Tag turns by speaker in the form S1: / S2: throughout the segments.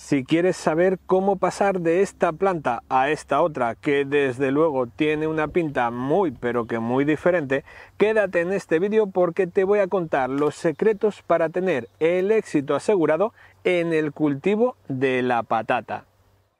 S1: Si quieres saber cómo pasar de esta planta a esta otra, que desde luego tiene una pinta muy pero que muy diferente, quédate en este vídeo porque te voy a contar los secretos para tener el éxito asegurado en el cultivo de la patata.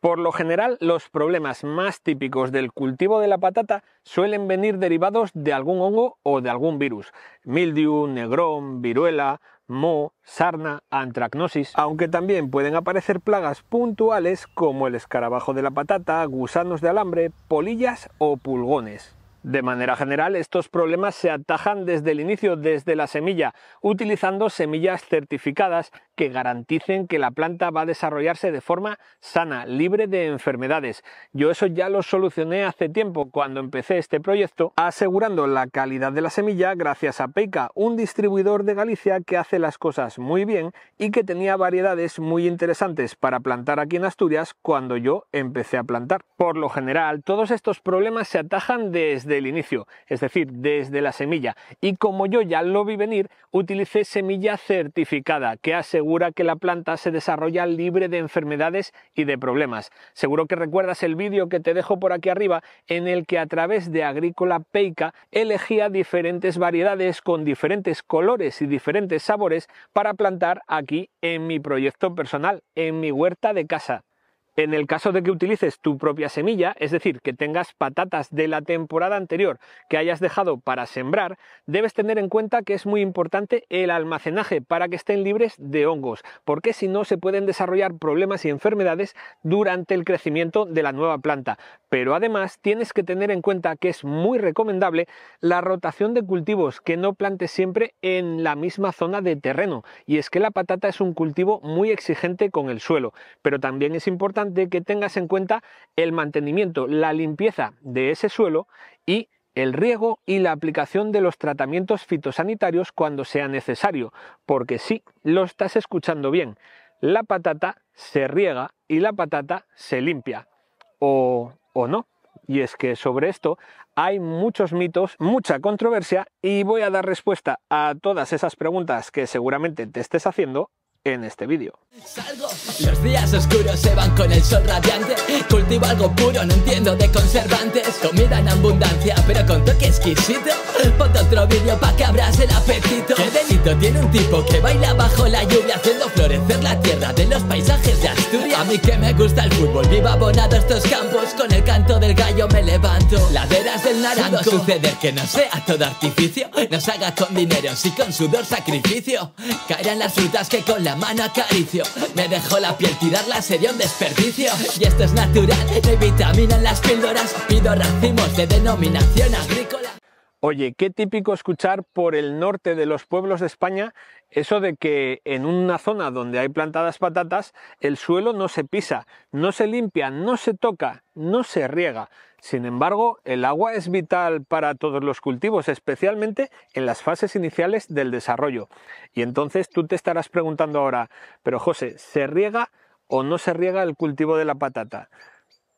S1: Por lo general, los problemas más típicos del cultivo de la patata suelen venir derivados de algún hongo o de algún virus. Mildew, negrón, viruela, mo, sarna, antracnosis. Aunque también pueden aparecer plagas puntuales como el escarabajo de la patata, gusanos de alambre, polillas o pulgones. De manera general, estos problemas se atajan desde el inicio, desde la semilla, utilizando semillas certificadas que garanticen que la planta va a desarrollarse de forma sana, libre de enfermedades. Yo eso ya lo solucioné hace tiempo cuando empecé este proyecto, asegurando la calidad de la semilla gracias a Peika, un distribuidor de Galicia que hace las cosas muy bien y que tenía variedades muy interesantes para plantar aquí en Asturias cuando yo empecé a plantar. Por lo general, todos estos problemas se atajan desde el inicio, es decir, desde la semilla. Y como yo ya lo vi venir, utilicé semilla certificada que asegura que la planta se desarrolla libre de enfermedades y de problemas. Seguro que recuerdas el vídeo que te dejo por aquí arriba en el que a través de Agrícola Peica elegía diferentes variedades con diferentes colores y diferentes sabores para plantar aquí en mi proyecto personal, en mi huerta de casa. En el caso de que utilices tu propia semilla, es decir, que tengas patatas de la temporada anterior que hayas dejado para sembrar, debes tener en cuenta que es muy importante el almacenaje para que estén libres de hongos, porque si no se pueden desarrollar problemas y enfermedades durante el crecimiento de la nueva planta. Pero además tienes que tener en cuenta que es muy recomendable la rotación de cultivos, que no plantes siempre en la misma zona de terreno, y es que la patata es un cultivo muy exigente con el suelo, pero también es importante de que tengas en cuenta el mantenimiento, la limpieza de ese suelo y el riego y la aplicación de los tratamientos fitosanitarios cuando sea necesario, porque si lo estás escuchando bien, la patata se riega y la patata se limpia, o, o no. Y es que sobre esto hay muchos mitos, mucha controversia y voy a dar respuesta a todas esas preguntas que seguramente te estés haciendo en este vídeo.
S2: Los días oscuros se van con el sol radiante Cultivo algo puro, no entiendo de conservantes Comida en abundancia, pero con toque exquisito Ponte otro vídeo pa' que abras el apetito ¿Qué delito tiene un tipo que baila bajo la lluvia Haciendo florecer la tierra de los paisajes de Asturias? A mí que me gusta el fútbol, viva abonado estos campos Con el canto del gallo me levanto Laderas del naranjo suceder que no sea todo artificio se haga con dinero, si con sudor sacrificio Caerán las frutas que con la mano acaricio Me dejó la piel tirarla sería un desperdicio Y esto es natural, no hay vitamina en las píldoras Pido racimos de denominación
S1: agrícola Oye, qué típico escuchar por el norte de los pueblos de España eso de que en una zona donde hay plantadas patatas el suelo no se pisa, no se limpia, no se toca, no se riega. Sin embargo, el agua es vital para todos los cultivos, especialmente en las fases iniciales del desarrollo. Y entonces tú te estarás preguntando ahora, pero José, ¿se riega o no se riega el cultivo de la patata?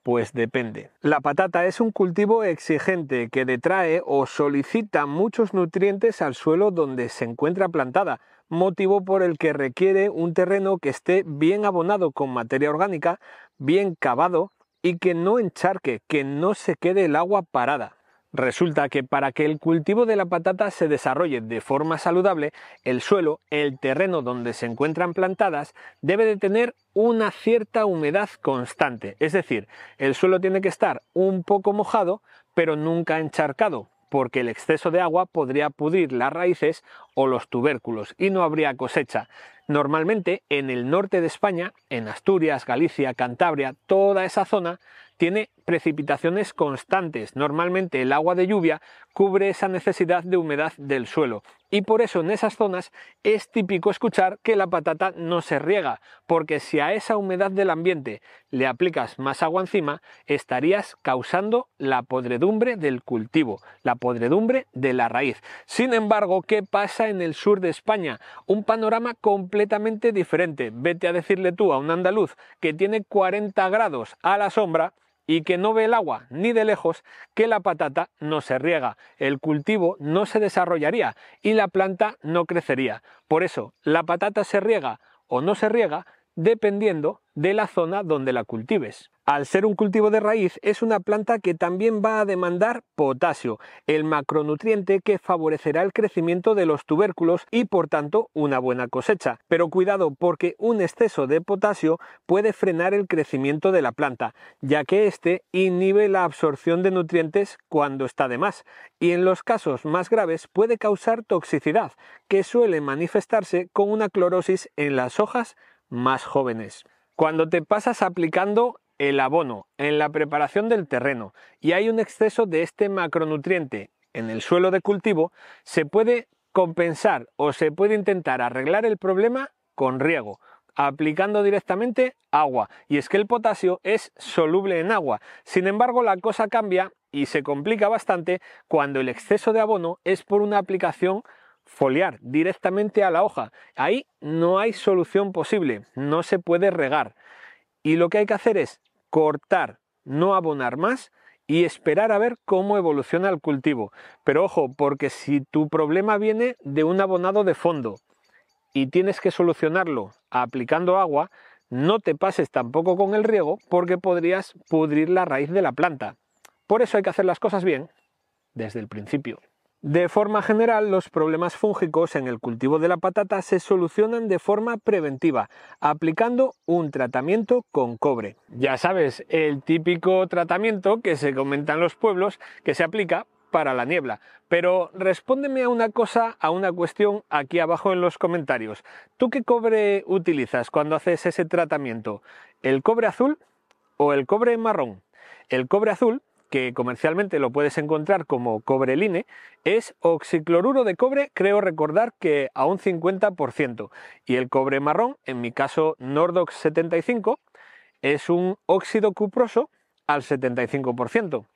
S1: Pues depende. La patata es un cultivo exigente que detrae o solicita muchos nutrientes al suelo donde se encuentra plantada, motivo por el que requiere un terreno que esté bien abonado con materia orgánica, bien cavado y que no encharque, que no se quede el agua parada. Resulta que para que el cultivo de la patata se desarrolle de forma saludable, el suelo, el terreno donde se encuentran plantadas, debe de tener una cierta humedad constante. Es decir, el suelo tiene que estar un poco mojado, pero nunca encharcado, porque el exceso de agua podría pudrir las raíces o los tubérculos y no habría cosecha. Normalmente en el norte de España, en Asturias, Galicia, Cantabria, toda esa zona tiene precipitaciones constantes. Normalmente el agua de lluvia cubre esa necesidad de humedad del suelo y por eso en esas zonas es típico escuchar que la patata no se riega, porque si a esa humedad del ambiente le aplicas más agua encima, estarías causando la podredumbre del cultivo, la podredumbre de la raíz. Sin embargo, ¿qué pasa en el sur de España? Un panorama completamente diferente. Vete a decirle tú a un andaluz que tiene 40 grados a la sombra, y que no ve el agua ni de lejos que la patata no se riega, el cultivo no se desarrollaría y la planta no crecería. Por eso, la patata se riega o no se riega dependiendo de la zona donde la cultives. Al ser un cultivo de raíz, es una planta que también va a demandar potasio, el macronutriente que favorecerá el crecimiento de los tubérculos y por tanto una buena cosecha. Pero cuidado porque un exceso de potasio puede frenar el crecimiento de la planta, ya que éste inhibe la absorción de nutrientes cuando está de más y en los casos más graves puede causar toxicidad, que suele manifestarse con una clorosis en las hojas más jóvenes. Cuando te pasas aplicando el abono, en la preparación del terreno y hay un exceso de este macronutriente en el suelo de cultivo, se puede compensar o se puede intentar arreglar el problema con riego, aplicando directamente agua. Y es que el potasio es soluble en agua. Sin embargo, la cosa cambia y se complica bastante cuando el exceso de abono es por una aplicación foliar directamente a la hoja. Ahí no hay solución posible, no se puede regar. Y lo que hay que hacer es cortar, no abonar más y esperar a ver cómo evoluciona el cultivo. Pero ojo, porque si tu problema viene de un abonado de fondo y tienes que solucionarlo aplicando agua, no te pases tampoco con el riego porque podrías pudrir la raíz de la planta. Por eso hay que hacer las cosas bien desde el principio. De forma general, los problemas fúngicos en el cultivo de la patata se solucionan de forma preventiva, aplicando un tratamiento con cobre. Ya sabes, el típico tratamiento que se comenta en los pueblos que se aplica para la niebla. Pero respóndeme a una cosa, a una cuestión aquí abajo en los comentarios. ¿Tú qué cobre utilizas cuando haces ese tratamiento? ¿El cobre azul o el cobre marrón? El cobre azul que comercialmente lo puedes encontrar como cobre line es oxicloruro de cobre, creo recordar que a un 50%. Y el cobre marrón, en mi caso Nordox 75, es un óxido cuproso al 75%.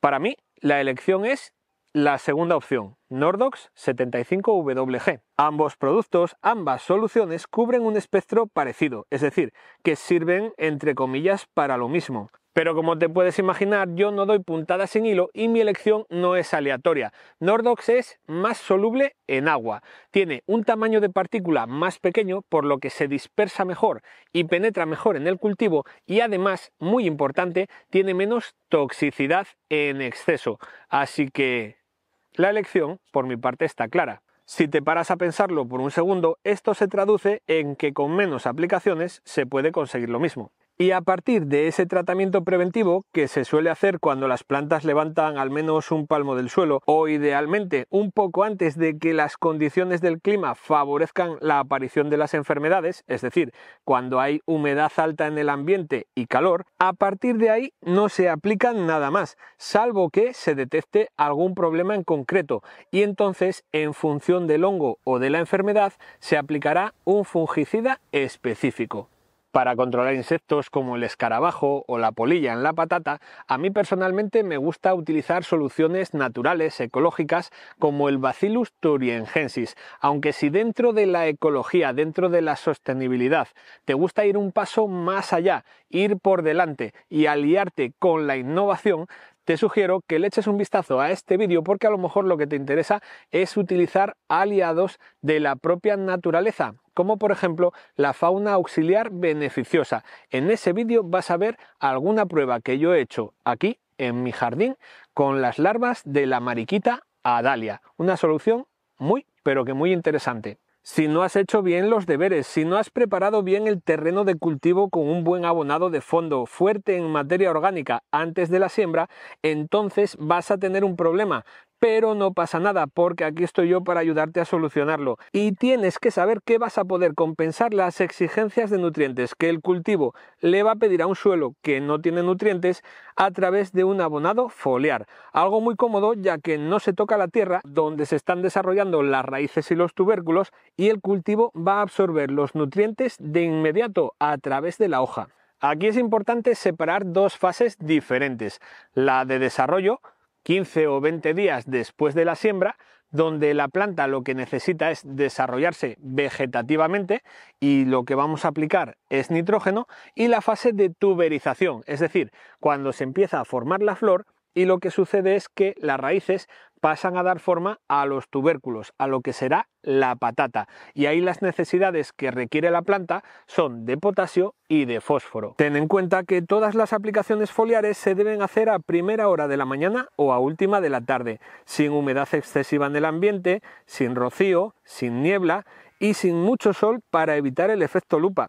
S1: Para mí, la elección es la segunda opción, Nordox 75WG. Ambos productos, ambas soluciones cubren un espectro parecido, es decir, que sirven entre comillas para lo mismo. Pero como te puedes imaginar, yo no doy puntadas sin hilo y mi elección no es aleatoria. Nordox es más soluble en agua, tiene un tamaño de partícula más pequeño, por lo que se dispersa mejor y penetra mejor en el cultivo y además, muy importante, tiene menos toxicidad en exceso. Así que la elección, por mi parte, está clara. Si te paras a pensarlo por un segundo, esto se traduce en que con menos aplicaciones se puede conseguir lo mismo y a partir de ese tratamiento preventivo que se suele hacer cuando las plantas levantan al menos un palmo del suelo o idealmente un poco antes de que las condiciones del clima favorezcan la aparición de las enfermedades, es decir, cuando hay humedad alta en el ambiente y calor, a partir de ahí no se aplica nada más, salvo que se detecte algún problema en concreto y entonces en función del hongo o de la enfermedad se aplicará un fungicida específico para controlar insectos como el escarabajo o la polilla en la patata, a mí personalmente me gusta utilizar soluciones naturales, ecológicas, como el Bacillus thuringiensis, aunque si dentro de la ecología, dentro de la sostenibilidad, te gusta ir un paso más allá, ir por delante y aliarte con la innovación, te sugiero que le eches un vistazo a este vídeo porque a lo mejor lo que te interesa es utilizar aliados de la propia naturaleza como por ejemplo la fauna auxiliar beneficiosa. En ese vídeo vas a ver alguna prueba que yo he hecho aquí en mi jardín con las larvas de la mariquita adalia, una solución muy pero que muy interesante si no has hecho bien los deberes, si no has preparado bien el terreno de cultivo con un buen abonado de fondo fuerte en materia orgánica antes de la siembra, entonces vas a tener un problema, pero no pasa nada porque aquí estoy yo para ayudarte a solucionarlo. Y tienes que saber que vas a poder compensar las exigencias de nutrientes que el cultivo le va a pedir a un suelo que no tiene nutrientes a través de un abonado foliar. Algo muy cómodo ya que no se toca la tierra donde se están desarrollando las raíces y los tubérculos y el cultivo va a absorber los nutrientes de inmediato a través de la hoja. Aquí es importante separar dos fases diferentes, la de desarrollo, 15 o 20 días después de la siembra, donde la planta lo que necesita es desarrollarse vegetativamente y lo que vamos a aplicar es nitrógeno y la fase de tuberización, es decir, cuando se empieza a formar la flor y lo que sucede es que las raíces pasan a dar forma a los tubérculos, a lo que será la patata. Y ahí las necesidades que requiere la planta son de potasio y de fósforo. Ten en cuenta que todas las aplicaciones foliares se deben hacer a primera hora de la mañana o a última de la tarde, sin humedad excesiva en el ambiente, sin rocío, sin niebla y sin mucho sol para evitar el efecto lupa,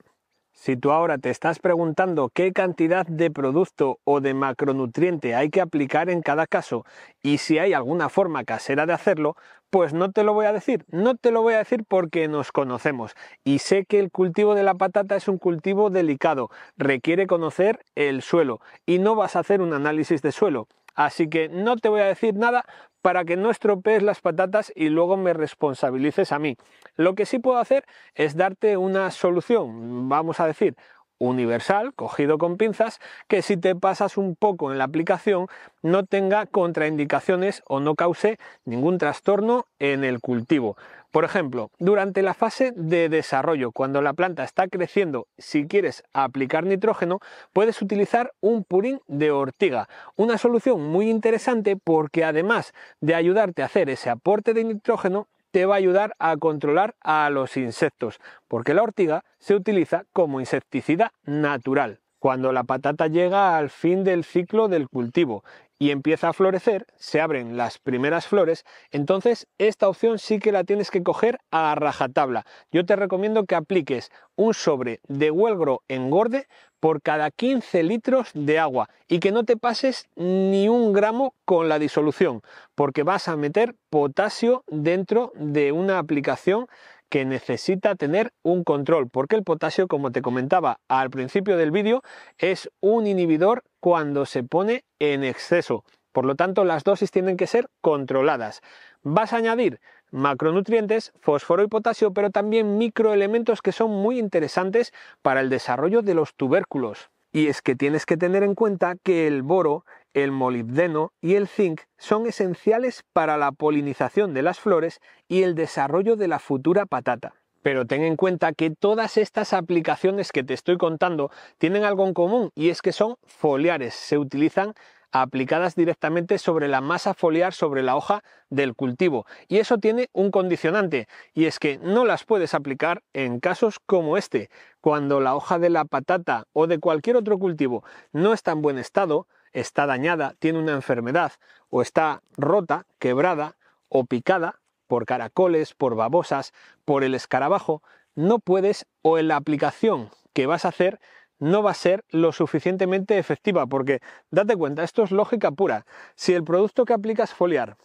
S1: si tú ahora te estás preguntando qué cantidad de producto o de macronutriente hay que aplicar en cada caso y si hay alguna forma casera de hacerlo, pues no te lo voy a decir, no te lo voy a decir porque nos conocemos y sé que el cultivo de la patata es un cultivo delicado, requiere conocer el suelo y no vas a hacer un análisis de suelo. Así que no te voy a decir nada para que no estropees las patatas y luego me responsabilices a mí. Lo que sí puedo hacer es darte una solución, vamos a decir, universal, cogido con pinzas, que si te pasas un poco en la aplicación no tenga contraindicaciones o no cause ningún trastorno en el cultivo. Por ejemplo, durante la fase de desarrollo, cuando la planta está creciendo, si quieres aplicar nitrógeno, puedes utilizar un purín de ortiga. Una solución muy interesante porque además de ayudarte a hacer ese aporte de nitrógeno, te va a ayudar a controlar a los insectos, porque la ortiga se utiliza como insecticida natural. Cuando la patata llega al fin del ciclo del cultivo y empieza a florecer, se abren las primeras flores, entonces esta opción sí que la tienes que coger a rajatabla. Yo te recomiendo que apliques un sobre de huelgro engorde por cada 15 litros de agua y que no te pases ni un gramo con la disolución, porque vas a meter potasio dentro de una aplicación que necesita tener un control, porque el potasio, como te comentaba al principio del vídeo, es un inhibidor cuando se pone en exceso. Por lo tanto, las dosis tienen que ser controladas. Vas a añadir macronutrientes, fósforo y potasio, pero también microelementos que son muy interesantes para el desarrollo de los tubérculos. Y es que tienes que tener en cuenta que el boro el molibdeno y el zinc son esenciales para la polinización de las flores y el desarrollo de la futura patata. Pero ten en cuenta que todas estas aplicaciones que te estoy contando tienen algo en común y es que son foliares, se utilizan aplicadas directamente sobre la masa foliar, sobre la hoja del cultivo. Y eso tiene un condicionante, y es que no las puedes aplicar en casos como este, cuando la hoja de la patata o de cualquier otro cultivo no está en buen estado, está dañada, tiene una enfermedad o está rota, quebrada o picada por caracoles, por babosas, por el escarabajo, no puedes o en la aplicación que vas a hacer no va a ser lo suficientemente efectiva, porque date cuenta, esto es lógica pura. Si el producto que aplicas foliar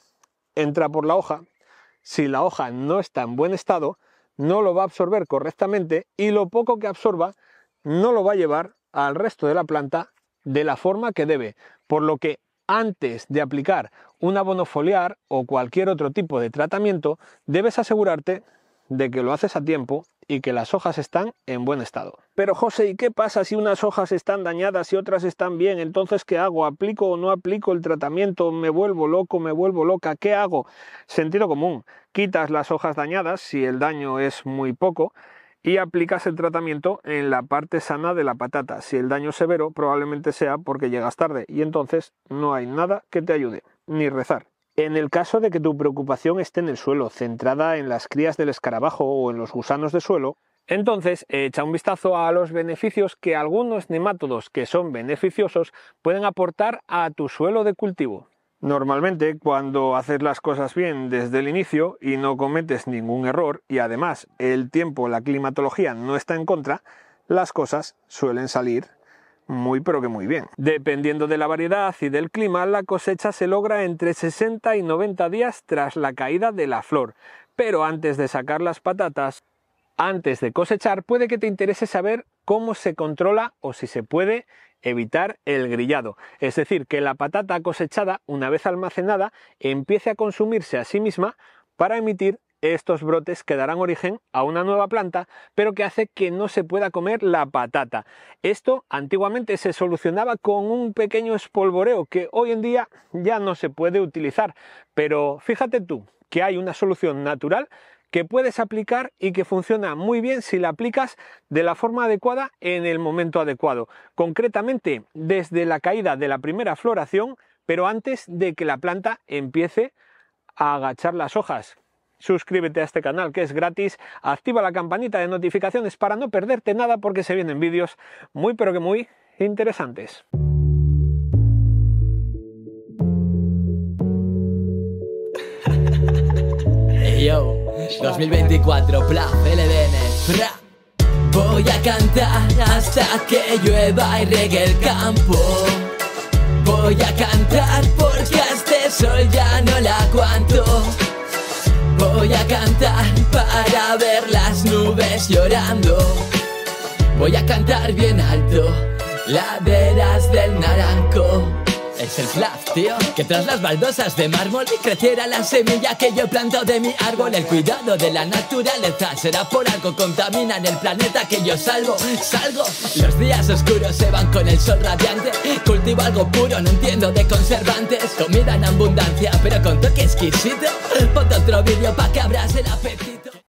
S1: entra por la hoja, si la hoja no está en buen estado, no lo va a absorber correctamente y lo poco que absorba no lo va a llevar al resto de la planta de la forma que debe, por lo que antes de aplicar un abono foliar o cualquier otro tipo de tratamiento, debes asegurarte de que lo haces a tiempo y que las hojas están en buen estado. Pero José, ¿y qué pasa si unas hojas están dañadas y otras están bien? Entonces, ¿qué hago? ¿Aplico o no aplico el tratamiento? ¿Me vuelvo loco? ¿Me vuelvo loca? ¿Qué hago? Sentido común. Quitas las hojas dañadas si el daño es muy poco y aplicas el tratamiento en la parte sana de la patata. Si el daño es severo, probablemente sea porque llegas tarde y entonces no hay nada que te ayude, ni rezar. En el caso de que tu preocupación esté en el suelo, centrada en las crías del escarabajo o en los gusanos de suelo, entonces echa un vistazo a los beneficios que algunos nemátodos que son beneficiosos pueden aportar a tu suelo de cultivo. Normalmente cuando haces las cosas bien desde el inicio y no cometes ningún error y además el tiempo, la climatología no está en contra, las cosas suelen salir muy pero que muy bien. Dependiendo de la variedad y del clima, la cosecha se logra entre 60 y 90 días tras la caída de la flor. Pero antes de sacar las patatas, antes de cosechar, puede que te interese saber cómo se controla o si se puede evitar el grillado. Es decir, que la patata cosechada, una vez almacenada, empiece a consumirse a sí misma para emitir estos brotes que darán origen a una nueva planta, pero que hace que no se pueda comer la patata. Esto antiguamente se solucionaba con un pequeño espolvoreo que hoy en día ya no se puede utilizar, pero fíjate tú que hay una solución natural que puedes aplicar y que funciona muy bien si la aplicas de la forma adecuada en el momento adecuado. Concretamente, desde la caída de la primera floración, pero antes de que la planta empiece a agachar las hojas. Suscríbete a este canal que es gratis, activa la campanita de notificaciones para no perderte nada porque se vienen vídeos muy pero que muy interesantes. 2024,
S2: pla, LDN, fra. Voy a cantar hasta que llueva y regue el campo. Voy a cantar porque a este sol ya no la aguanto. Voy a cantar para ver las nubes llorando. Voy a cantar bien alto, laderas del naranco. Es el flash, tío, que tras las baldosas de mármol creciera la semilla que yo planto de mi árbol. El cuidado de la naturaleza será por algo contaminan el planeta que yo salvo. Salgo, los días oscuros se van con el sol radiante. Cultivo algo puro, no entiendo de conservantes. Comida en abundancia, pero con toque exquisito. Ponte otro vídeo para que abras el apetito.